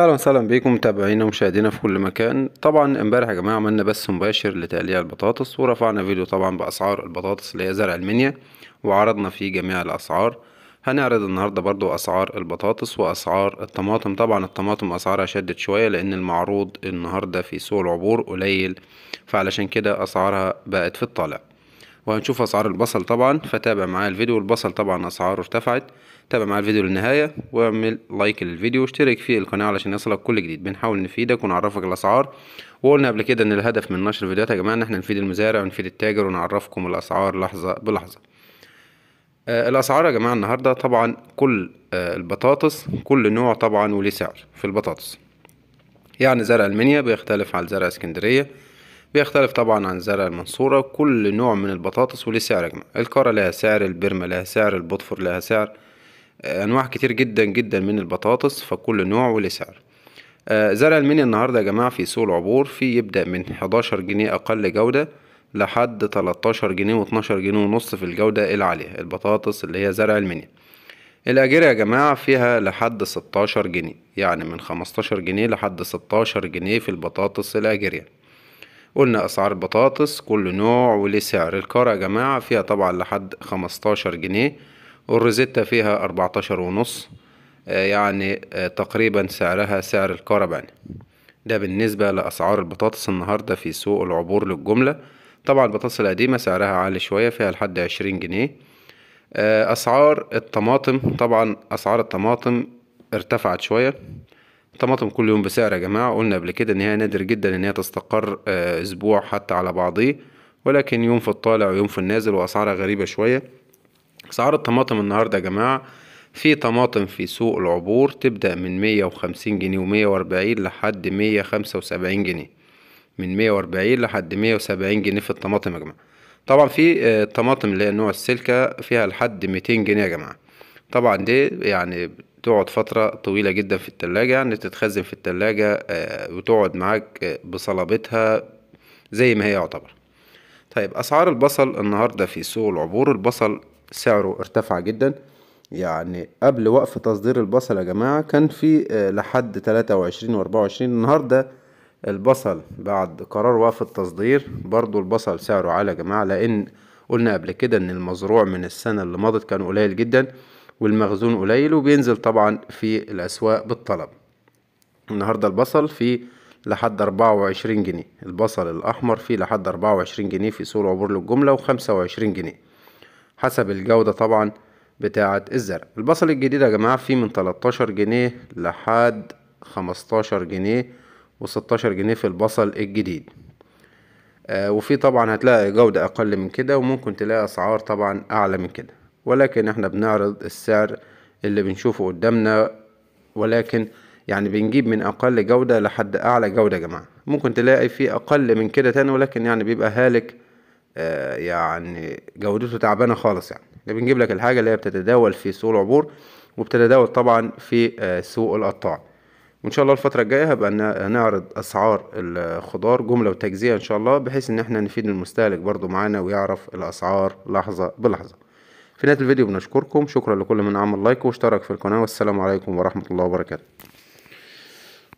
اهلا وسهلا بيكم متابعينا ومشاهدينا في كل مكان طبعا امبارح يا جماعه عملنا بث مباشر لتقليع البطاطس ورفعنا فيديو طبعا باسعار البطاطس اللي هي زرع المنيا وعرضنا فيه جميع الاسعار هنعرض النهارده برضو اسعار البطاطس واسعار الطماطم طبعا الطماطم اسعارها شدت شويه لان المعروض النهارده في سوق العبور قليل فعلشان كده اسعارها بقت في الطالع وهنشوف اسعار البصل طبعا فتابع معايا الفيديو البصل طبعا اسعاره ارتفعت تابع معايا الفيديو للنهايه واعمل لايك للفيديو واشترك في القناه علشان يصلك كل جديد بنحاول نفيدك ونعرفك الاسعار وقلنا قبل كده ان الهدف من نشر الفيديوهات يا جماعه ان احنا نفيد المزارع ونفيد التاجر ونعرفكم الاسعار لحظه بلحظه آه، الاسعار يا جماعه النهارده طبعا كل آه، البطاطس كل نوع طبعا وليه سعر في البطاطس يعني زرع المنيا بيختلف عن زرع اسكندريه بيختلف طبعا عن زرع المنصورة كل نوع من البطاطس وليه سعر يا جماعة الكرة لها سعر البرمة لها سعر البطفر لها سعر أنواع كتير جدا جدا من البطاطس فكل نوع وليه سعر آه، زرع المنيا النهاردة يا جماعة في سوق العبور في يبدأ من 11 جنيه أقل جودة لحد 13 جنيه و12 جنيه ونص في الجودة العالية البطاطس اللي هي زرع المنيا الأجرة يا جماعة فيها لحد 16 جنيه يعني من 15 جنيه لحد 16 جنيه في البطاطس الأجرية قلنا اسعار البطاطس كل نوع وليه سعر الكرة يا جماعة فيها طبعا لحد خمستاشر جنيه والروزيتا فيها اربعتاشر ونص آه، يعني آه، تقريبا سعرها سعر الكرة بعني ده بالنسبة لأسعار البطاطس النهاردة في سوق العبور للجملة طبعا البطاطس القديمة سعرها عالي شوية فيها لحد عشرين جنيه آه، أسعار الطماطم طبعا أسعار الطماطم ارتفعت شوية الطماطم كل يوم بسعر يا جماعة قلنا قبل كده ان هي نادر جدا ان هي تستقر آه، اسبوع حتى على بعضيه ولكن يوم في الطالع ويوم في النازل واسعارها غريبة شوية اسعار الطماطم النهاردة يا جماعة في طماطم في سوق العبور تبدأ من مية وخمسين جنيه ومية وأربعين لحد مية خمسة وسبعين جنيه من مية وأربعين لحد مية وسبعين جنيه في الطماطم يا جماعة طبعا في طماطم آه، اللي هي نوع السلكة فيها لحد ميتين جنيه يا جماعة طبعا دي يعني تقعد فترة طويلة جدا في التلاجة يعني تتخزن في التلاجة آه، وتقعد معاك آه، بصلابتها زي ما هي يعتبر طيب أسعار البصل النهاردة في سوق العبور البصل سعره ارتفع جدا يعني قبل وقف تصدير البصل يا جماعة كان في آه، لحد تلاتة وعشرين وأربعة وعشرين النهاردة البصل بعد قرار وقف التصدير برضو البصل سعره عالي يا جماعة لأن قلنا قبل كده إن المزروع من السنة اللي مضت كان قليل جدا والمخزون قليل وبينزل طبعا في الأسواق بالطلب النهاردة البصل في لحد أربعة وعشرين جنيه البصل الأحمر في لحد أربعة وعشرين جنيه في سوق العبور للجملة وخمسة وعشرين جنيه حسب الجودة طبعا بتاعة الزرع البصل الجديد يا جماعة في من تلتاشر جنيه لحد خمستاشر جنيه وستاشر جنيه في البصل الجديد آه وفي طبعا هتلاقي جودة أقل من كده وممكن تلاقي أسعار طبعا أعلى من كده ولكن احنا بنعرض السعر اللي بنشوفه قدامنا ولكن يعني بنجيب من اقل جودة لحد اعلى جودة يا جماعة ممكن تلاقي في اقل من كده تاني ولكن يعني بيبقى هالك آه يعني جودته تعبانة خالص يعني ده بنجيب لك الحاجة اللي هي بتتداول في سوق العبور وبتتداول طبعا في آه سوق القطاع وان شاء الله الفترة الجاية هبقى نعرض اسعار الخضار جملة وتجزية ان شاء الله بحيث ان احنا نفيد المستهلك برضو معانا ويعرف الاسعار لحظة بلحظة في نهاية الفيديو بنشكركم شكرا لكل من عمل لايك واشترك في القناة والسلام عليكم ورحمة الله وبركاته